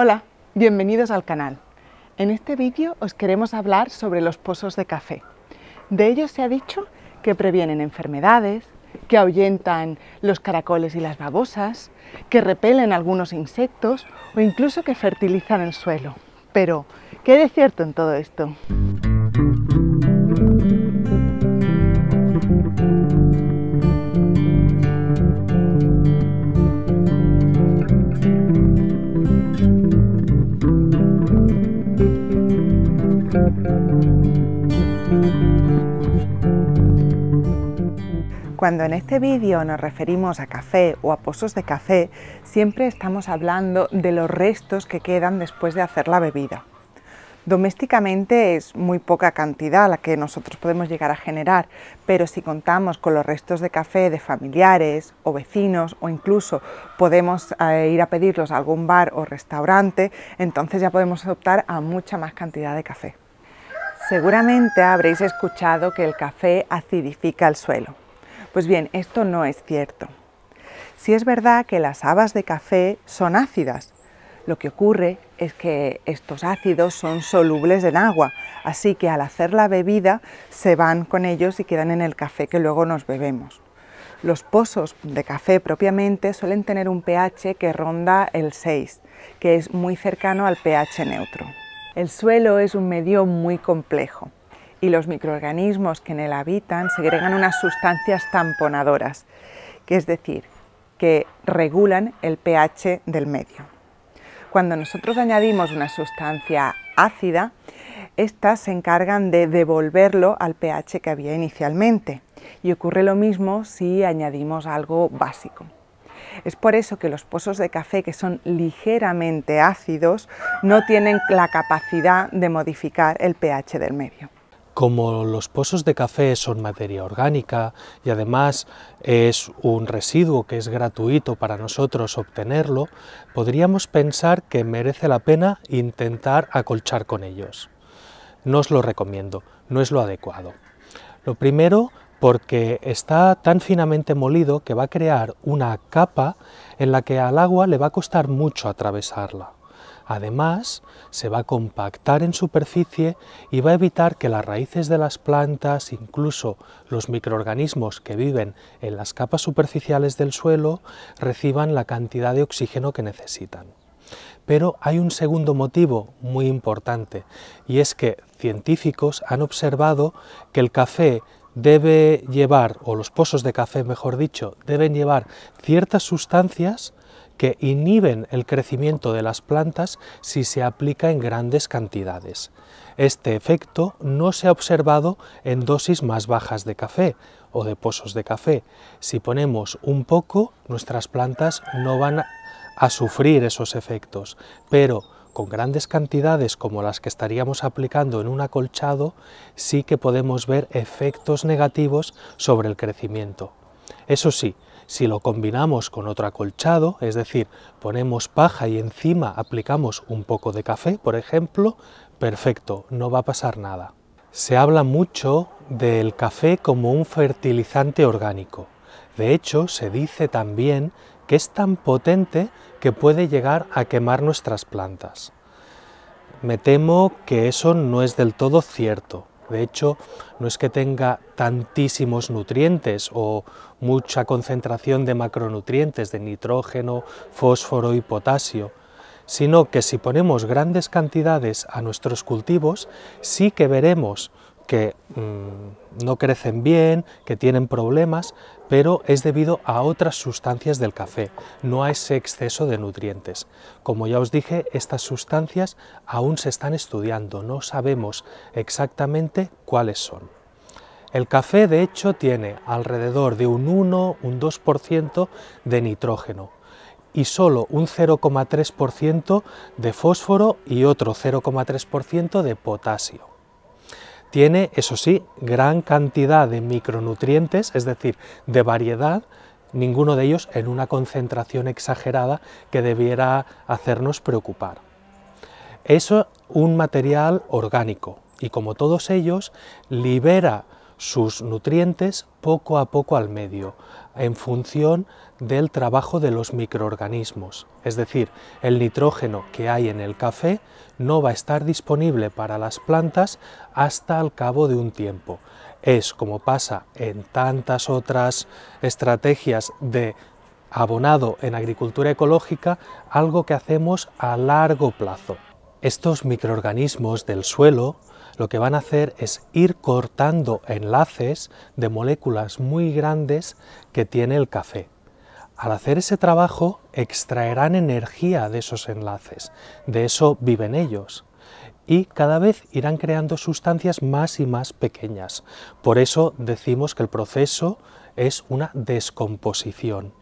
Hola, bienvenidos al canal. En este vídeo os queremos hablar sobre los pozos de café. De ellos se ha dicho que previenen enfermedades, que ahuyentan los caracoles y las babosas, que repelen algunos insectos o incluso que fertilizan el suelo. Pero, ¿qué de cierto en todo esto? Cuando en este vídeo nos referimos a café o a pozos de café, siempre estamos hablando de los restos que quedan después de hacer la bebida. Domésticamente es muy poca cantidad la que nosotros podemos llegar a generar, pero si contamos con los restos de café de familiares o vecinos o incluso podemos eh, ir a pedirlos a algún bar o restaurante, entonces ya podemos optar a mucha más cantidad de café. Seguramente habréis escuchado que el café acidifica el suelo. Pues bien, esto no es cierto. Si es verdad que las habas de café son ácidas, lo que ocurre es que estos ácidos son solubles en agua, así que al hacer la bebida se van con ellos y quedan en el café que luego nos bebemos. Los pozos de café propiamente suelen tener un pH que ronda el 6, que es muy cercano al pH neutro. El suelo es un medio muy complejo y los microorganismos que en él habitan segregan unas sustancias tamponadoras, que es decir, que regulan el pH del medio. Cuando nosotros añadimos una sustancia ácida, estas se encargan de devolverlo al pH que había inicialmente y ocurre lo mismo si añadimos algo básico. Es por eso que los pozos de café que son ligeramente ácidos no tienen la capacidad de modificar el pH del medio como los pozos de café son materia orgánica y además es un residuo que es gratuito para nosotros obtenerlo, podríamos pensar que merece la pena intentar acolchar con ellos. No os lo recomiendo, no es lo adecuado. Lo primero porque está tan finamente molido que va a crear una capa en la que al agua le va a costar mucho atravesarla. Además, se va a compactar en superficie y va a evitar que las raíces de las plantas, incluso los microorganismos que viven en las capas superficiales del suelo, reciban la cantidad de oxígeno que necesitan. Pero hay un segundo motivo muy importante y es que científicos han observado que el café debe llevar, o los pozos de café mejor dicho, deben llevar ciertas sustancias que inhiben el crecimiento de las plantas si se aplica en grandes cantidades. Este efecto no se ha observado en dosis más bajas de café o de pozos de café. Si ponemos un poco, nuestras plantas no van a sufrir esos efectos, pero con grandes cantidades como las que estaríamos aplicando en un acolchado, sí que podemos ver efectos negativos sobre el crecimiento. Eso sí, si lo combinamos con otro acolchado, es decir, ponemos paja y encima aplicamos un poco de café, por ejemplo, perfecto, no va a pasar nada. Se habla mucho del café como un fertilizante orgánico. De hecho, se dice también que es tan potente que puede llegar a quemar nuestras plantas. Me temo que eso no es del todo cierto. De hecho, no es que tenga tantísimos nutrientes o mucha concentración de macronutrientes, de nitrógeno, fósforo y potasio, sino que si ponemos grandes cantidades a nuestros cultivos, sí que veremos que mm, no crecen bien, que tienen problemas, pero es debido a otras sustancias del café, no a ese exceso de nutrientes. Como ya os dije, estas sustancias aún se están estudiando, no sabemos exactamente cuáles son. El café, de hecho, tiene alrededor de un 1, un 2% de nitrógeno, y solo un 0,3% de fósforo y otro 0,3% de potasio. Tiene, eso sí, gran cantidad de micronutrientes, es decir, de variedad, ninguno de ellos en una concentración exagerada que debiera hacernos preocupar. Eso un material orgánico y como todos ellos libera sus nutrientes poco a poco al medio, en función del trabajo de los microorganismos. Es decir, el nitrógeno que hay en el café no va a estar disponible para las plantas hasta el cabo de un tiempo. Es como pasa en tantas otras estrategias de abonado en agricultura ecológica, algo que hacemos a largo plazo. Estos microorganismos del suelo lo que van a hacer es ir cortando enlaces de moléculas muy grandes que tiene el café. Al hacer ese trabajo extraerán energía de esos enlaces, de eso viven ellos. Y cada vez irán creando sustancias más y más pequeñas. Por eso decimos que el proceso es una descomposición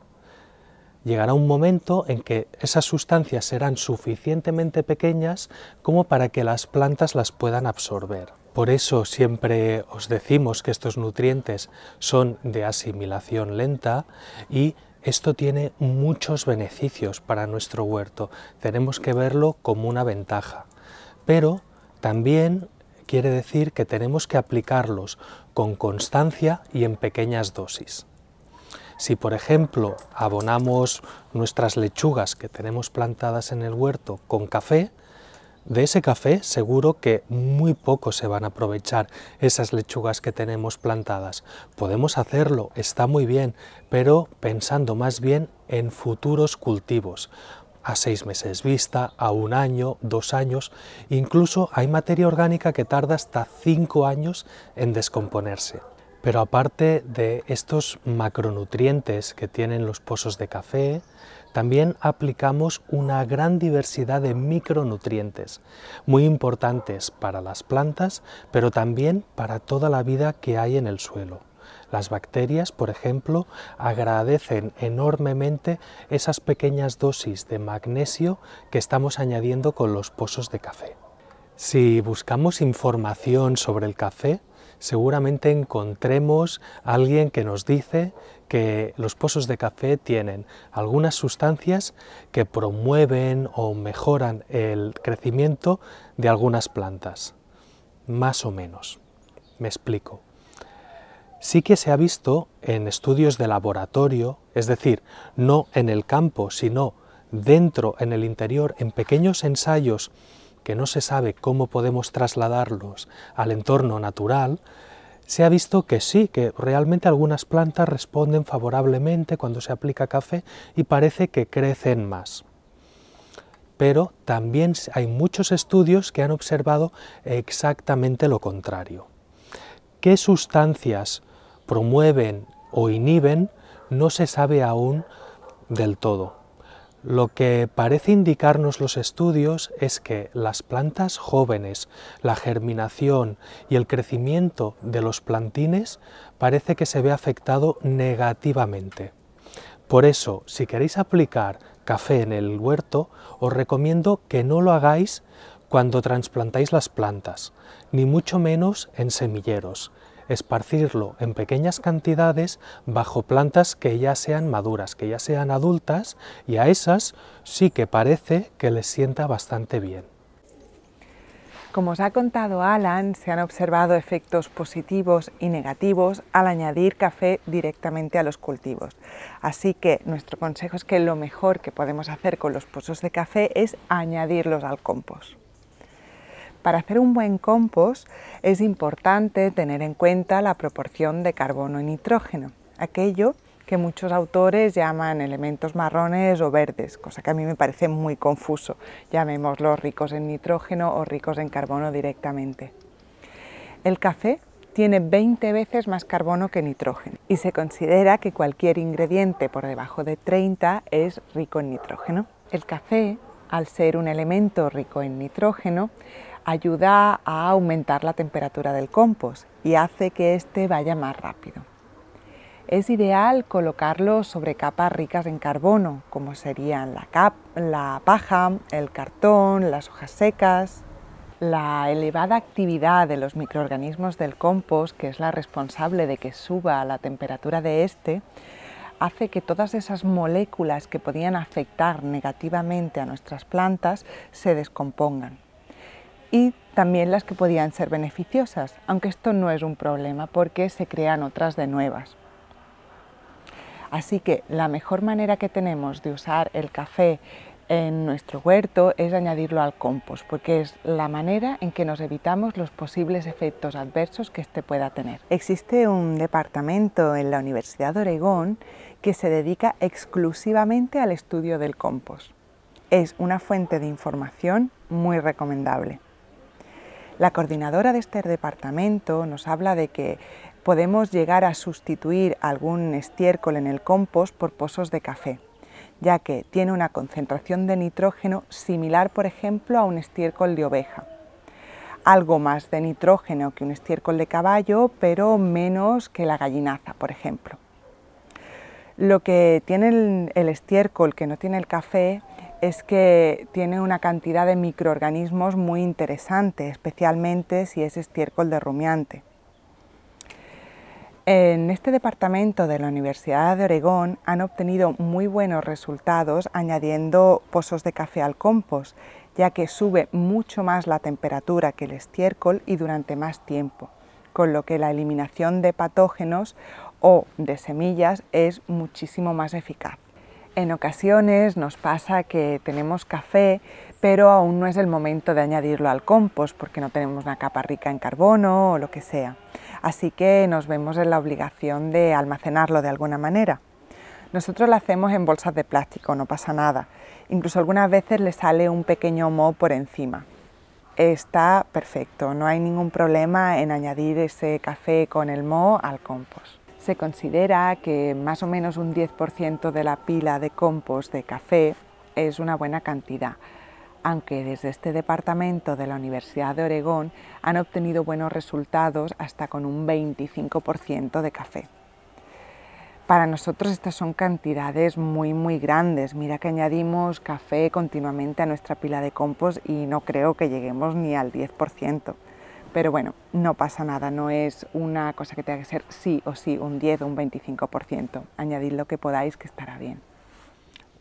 llegará un momento en que esas sustancias serán suficientemente pequeñas como para que las plantas las puedan absorber. Por eso siempre os decimos que estos nutrientes son de asimilación lenta y esto tiene muchos beneficios para nuestro huerto. Tenemos que verlo como una ventaja. Pero también quiere decir que tenemos que aplicarlos con constancia y en pequeñas dosis. Si, por ejemplo, abonamos nuestras lechugas que tenemos plantadas en el huerto con café, de ese café seguro que muy poco se van a aprovechar esas lechugas que tenemos plantadas. Podemos hacerlo, está muy bien, pero pensando más bien en futuros cultivos a seis meses vista, a un año, dos años, incluso hay materia orgánica que tarda hasta cinco años en descomponerse. Pero aparte de estos macronutrientes que tienen los pozos de café, también aplicamos una gran diversidad de micronutrientes, muy importantes para las plantas, pero también para toda la vida que hay en el suelo. Las bacterias, por ejemplo, agradecen enormemente esas pequeñas dosis de magnesio que estamos añadiendo con los pozos de café. Si buscamos información sobre el café, seguramente encontremos alguien que nos dice que los pozos de café tienen algunas sustancias que promueven o mejoran el crecimiento de algunas plantas, más o menos. Me explico. Sí que se ha visto en estudios de laboratorio, es decir, no en el campo, sino dentro, en el interior, en pequeños ensayos que no se sabe cómo podemos trasladarlos al entorno natural, se ha visto que sí, que realmente algunas plantas responden favorablemente cuando se aplica café y parece que crecen más. Pero también hay muchos estudios que han observado exactamente lo contrario. ¿Qué sustancias promueven o inhiben? No se sabe aún del todo. Lo que parece indicarnos los estudios es que las plantas jóvenes, la germinación y el crecimiento de los plantines parece que se ve afectado negativamente. Por eso, si queréis aplicar café en el huerto, os recomiendo que no lo hagáis cuando trasplantáis las plantas, ni mucho menos en semilleros, esparcirlo en pequeñas cantidades bajo plantas que ya sean maduras, que ya sean adultas, y a esas sí que parece que les sienta bastante bien. Como os ha contado Alan, se han observado efectos positivos y negativos al añadir café directamente a los cultivos. Así que nuestro consejo es que lo mejor que podemos hacer con los pozos de café es añadirlos al compost. Para hacer un buen compost es importante tener en cuenta la proporción de carbono y nitrógeno, aquello que muchos autores llaman elementos marrones o verdes, cosa que a mí me parece muy confuso, llamémoslos ricos en nitrógeno o ricos en carbono directamente. El café tiene 20 veces más carbono que nitrógeno y se considera que cualquier ingrediente por debajo de 30 es rico en nitrógeno. El café, al ser un elemento rico en nitrógeno, ayuda a aumentar la temperatura del compost y hace que éste vaya más rápido. Es ideal colocarlo sobre capas ricas en carbono, como serían la, la paja, el cartón, las hojas secas. La elevada actividad de los microorganismos del compost, que es la responsable de que suba la temperatura de éste, hace que todas esas moléculas que podían afectar negativamente a nuestras plantas se descompongan y también las que podían ser beneficiosas, aunque esto no es un problema porque se crean otras de nuevas. Así que la mejor manera que tenemos de usar el café en nuestro huerto es añadirlo al compost, porque es la manera en que nos evitamos los posibles efectos adversos que este pueda tener. Existe un departamento en la Universidad de Oregón que se dedica exclusivamente al estudio del compost. Es una fuente de información muy recomendable. La coordinadora de este departamento nos habla de que podemos llegar a sustituir algún estiércol en el compost por pozos de café, ya que tiene una concentración de nitrógeno similar, por ejemplo, a un estiércol de oveja. Algo más de nitrógeno que un estiércol de caballo, pero menos que la gallinaza, por ejemplo. Lo que tiene el, estiércol que no tiene el café es que tiene una cantidad de microorganismos muy interesante, especialmente si es estiércol de rumiante. En este departamento de la Universidad de Oregón han obtenido muy buenos resultados añadiendo pozos de café al compost, ya que sube mucho más la temperatura que el estiércol y durante más tiempo, con lo que la eliminación de patógenos o de semillas es muchísimo más eficaz. En ocasiones nos pasa que tenemos café, pero aún no es el momento de añadirlo al compost porque no tenemos una capa rica en carbono o lo que sea. Así que nos vemos en la obligación de almacenarlo de alguna manera. Nosotros lo hacemos en bolsas de plástico, no pasa nada. Incluso algunas veces le sale un pequeño moho por encima. Está perfecto, no hay ningún problema en añadir ese café con el moho al compost. Se considera que más o menos un 10% de la pila de compost de café es una buena cantidad, aunque desde este departamento de la Universidad de Oregón han obtenido buenos resultados hasta con un 25% de café. Para nosotros estas son cantidades muy muy grandes. Mira que añadimos café continuamente a nuestra pila de compost y no creo que lleguemos ni al 10%. Pero bueno, no pasa nada, no es una cosa que tenga que ser sí o sí un 10 o un 25%. Añadid lo que podáis que estará bien.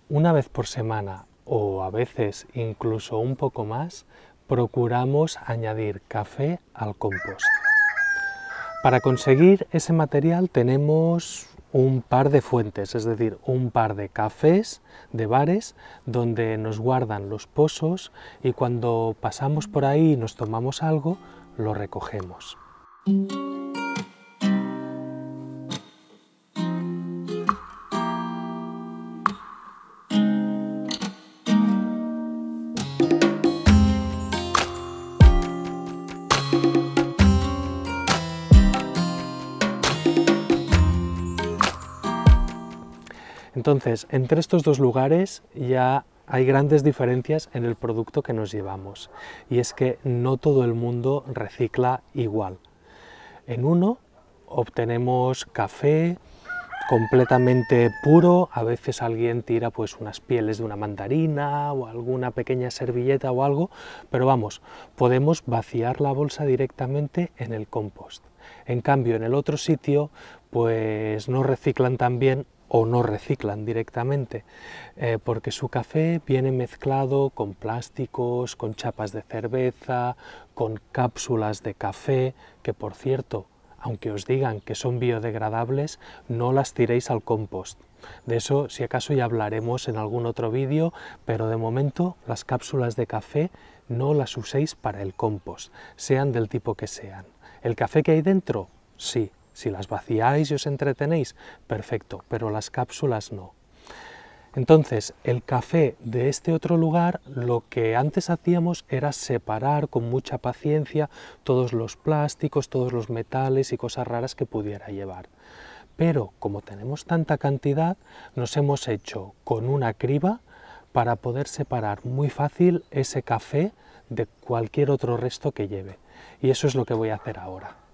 Una vez por semana o a veces incluso un poco más, procuramos añadir café al compost. Para conseguir ese material tenemos un par de fuentes, es decir, un par de cafés, de bares, donde nos guardan los pozos y cuando pasamos por ahí y nos tomamos algo, lo recogemos. Entonces, entre estos dos lugares ya hay grandes diferencias en el producto que nos llevamos y es que no todo el mundo recicla igual. En uno obtenemos café completamente puro, a veces alguien tira pues unas pieles de una mandarina o alguna pequeña servilleta o algo, pero vamos, podemos vaciar la bolsa directamente en el compost. En cambio, en el otro sitio pues no reciclan tan bien o no reciclan directamente, eh, porque su café viene mezclado con plásticos, con chapas de cerveza, con cápsulas de café, que por cierto, aunque os digan que son biodegradables, no las tiréis al compost. De eso, si acaso, ya hablaremos en algún otro vídeo, pero de momento las cápsulas de café no las uséis para el compost, sean del tipo que sean. ¿El café que hay dentro? Sí, si las vaciáis y os entretenéis, perfecto, pero las cápsulas no. Entonces, el café de este otro lugar, lo que antes hacíamos era separar con mucha paciencia todos los plásticos, todos los metales y cosas raras que pudiera llevar. Pero como tenemos tanta cantidad, nos hemos hecho con una criba para poder separar muy fácil ese café de cualquier otro resto que lleve. Y eso es lo que voy a hacer ahora.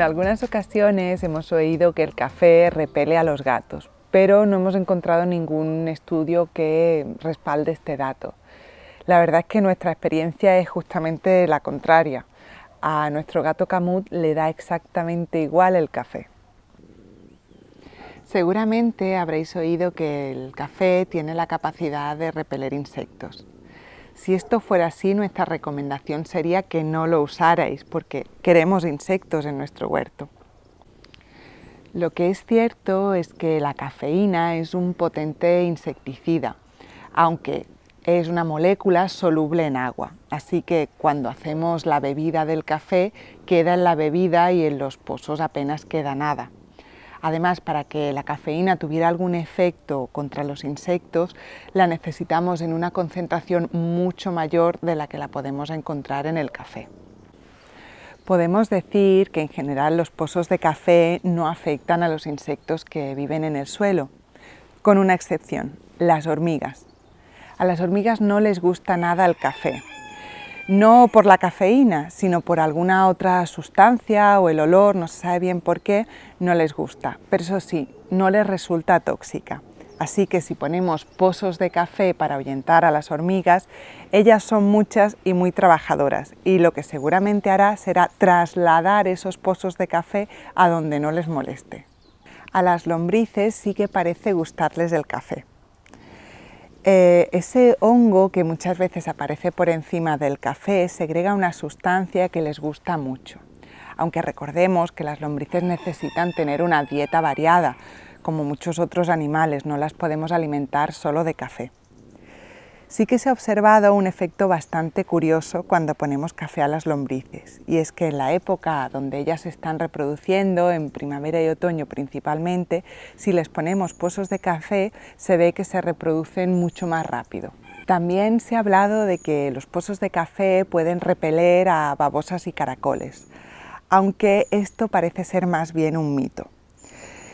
en algunas ocasiones hemos oído que el café repele a los gatos, pero no hemos encontrado ningún estudio que respalde este dato. La verdad es que nuestra experiencia es justamente la contraria. A nuestro gato Camut le da exactamente igual el café. Seguramente habréis oído que el café tiene la capacidad de repeler insectos. Si esto fuera así, nuestra recomendación sería que no lo usarais porque queremos insectos en nuestro huerto. Lo que es cierto es que la cafeína es un potente insecticida, aunque es una molécula soluble en agua, así que cuando hacemos la bebida del café queda en la bebida y en los pozos apenas queda nada. Además, para que la cafeína tuviera algún efecto contra los insectos, la necesitamos en una concentración mucho mayor de la que la podemos encontrar en el café. Podemos decir que en general los pozos de café no afectan a los insectos que viven en el suelo, con una excepción, las hormigas. A las hormigas no les gusta nada el café, no por la cafeína, sino por alguna otra sustancia o el olor, no se sabe bien por qué, no les gusta. Pero eso sí, no les resulta tóxica. Así que si ponemos pozos de café para ahuyentar a las hormigas, ellas son muchas y muy trabajadoras y lo que seguramente hará será trasladar esos pozos de café a donde no les moleste. A las lombrices sí que parece gustarles el café. Eh, ese hongo que muchas veces aparece por encima del café segrega una sustancia que les gusta mucho. Aunque recordemos que las lombrices necesitan tener una dieta variada, como muchos otros animales, no las podemos alimentar solo de café sí que se ha observado un efecto bastante curioso cuando ponemos café a las lombrices, y es que en la época donde ellas se están reproduciendo, en primavera y otoño principalmente, si les ponemos pozos de café se ve que se reproducen mucho más rápido. También se ha hablado de que los pozos de café pueden repeler a babosas y caracoles, aunque esto parece ser más bien un mito.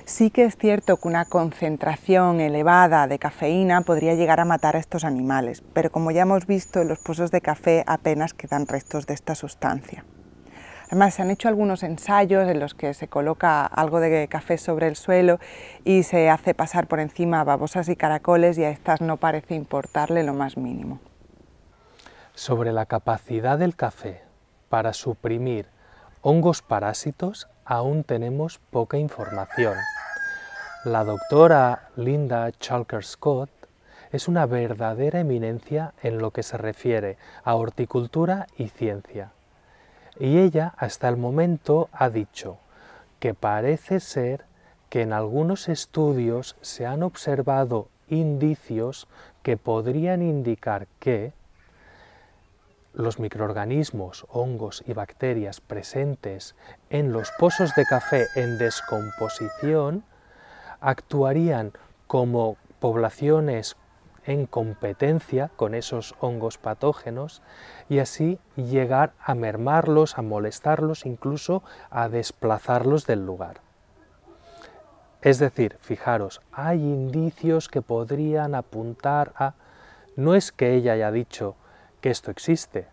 Sí que es cierto que una concentración elevada de cafeína podría llegar a matar a estos animales, pero como ya hemos visto, en los pozos de café apenas quedan restos de esta sustancia. Además, se han hecho algunos ensayos en los que se coloca algo de café sobre el suelo y se hace pasar por encima babosas y caracoles y a estas no parece importarle lo más mínimo. Sobre la capacidad del café para suprimir hongos parásitos aún tenemos poca información. La doctora Linda Chalker Scott es una verdadera eminencia en lo que se refiere a horticultura y ciencia. Y ella hasta el momento ha dicho que parece ser que en algunos estudios se han observado indicios que podrían indicar que los microorganismos, hongos y bacterias presentes en los pozos de café en descomposición actuarían como poblaciones en competencia con esos hongos patógenos y así llegar a mermarlos, a molestarlos, incluso a desplazarlos del lugar. Es decir, fijaros, hay indicios que podrían apuntar a... No es que ella haya dicho que esto existe,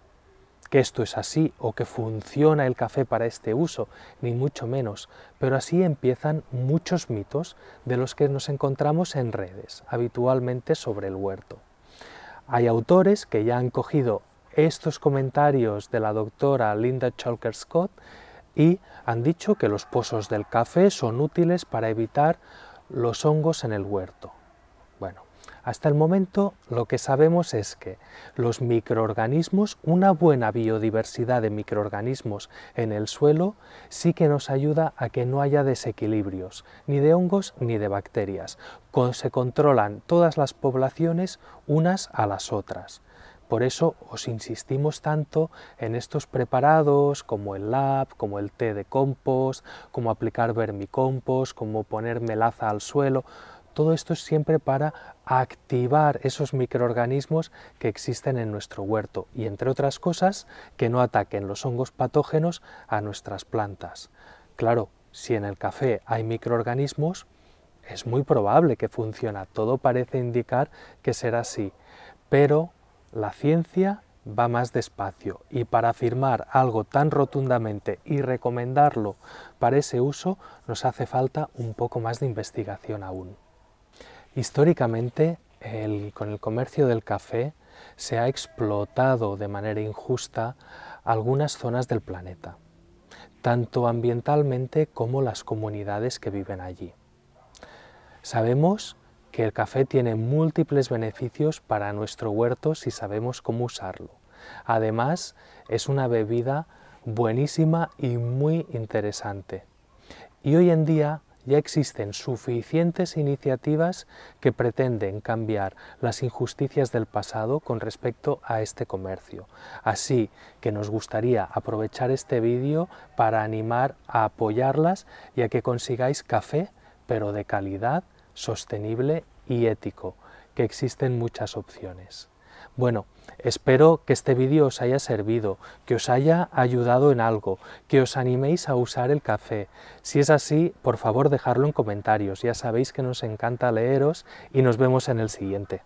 que esto es así o que funciona el café para este uso, ni mucho menos, pero así empiezan muchos mitos de los que nos encontramos en redes, habitualmente sobre el huerto. Hay autores que ya han cogido estos comentarios de la doctora Linda Chalker Scott y han dicho que los pozos del café son útiles para evitar los hongos en el huerto. Hasta el momento lo que sabemos es que los microorganismos, una buena biodiversidad de microorganismos en el suelo, sí que nos ayuda a que no haya desequilibrios, ni de hongos ni de bacterias. Se controlan todas las poblaciones unas a las otras. Por eso os insistimos tanto en estos preparados como el lab, como el té de compost, como aplicar vermicompost, como poner melaza al suelo. Todo esto es siempre para activar esos microorganismos que existen en nuestro huerto y, entre otras cosas, que no ataquen los hongos patógenos a nuestras plantas. Claro, si en el café hay microorganismos, es muy probable que funcione, todo parece indicar que será así, pero la ciencia va más despacio y para afirmar algo tan rotundamente y recomendarlo para ese uso nos hace falta un poco más de investigación aún. Históricamente, con el comercio del café se ha explotado de manera injusta algunas zonas del planeta, tanto ambientalmente como las comunidades que viven allí. Sabemos que el café tiene múltiples beneficios para nuestro huerto si sabemos cómo usarlo. Además, es una bebida buenísima y muy interesante. Y hoy en día ya existen suficientes iniciativas que pretenden cambiar las injusticias del pasado con respecto a este comercio. Así que nos gustaría aprovechar este vídeo para animar a apoyarlas y a que consigáis café, pero de calidad, sostenible y ético, que existen muchas opciones. Bueno, espero que este vídeo os haya servido, que os haya ayudado en algo, que os animéis a usar el café. Si es así, por favor dejadlo en comentarios, ya sabéis que nos encanta leeros y nos vemos en el siguiente.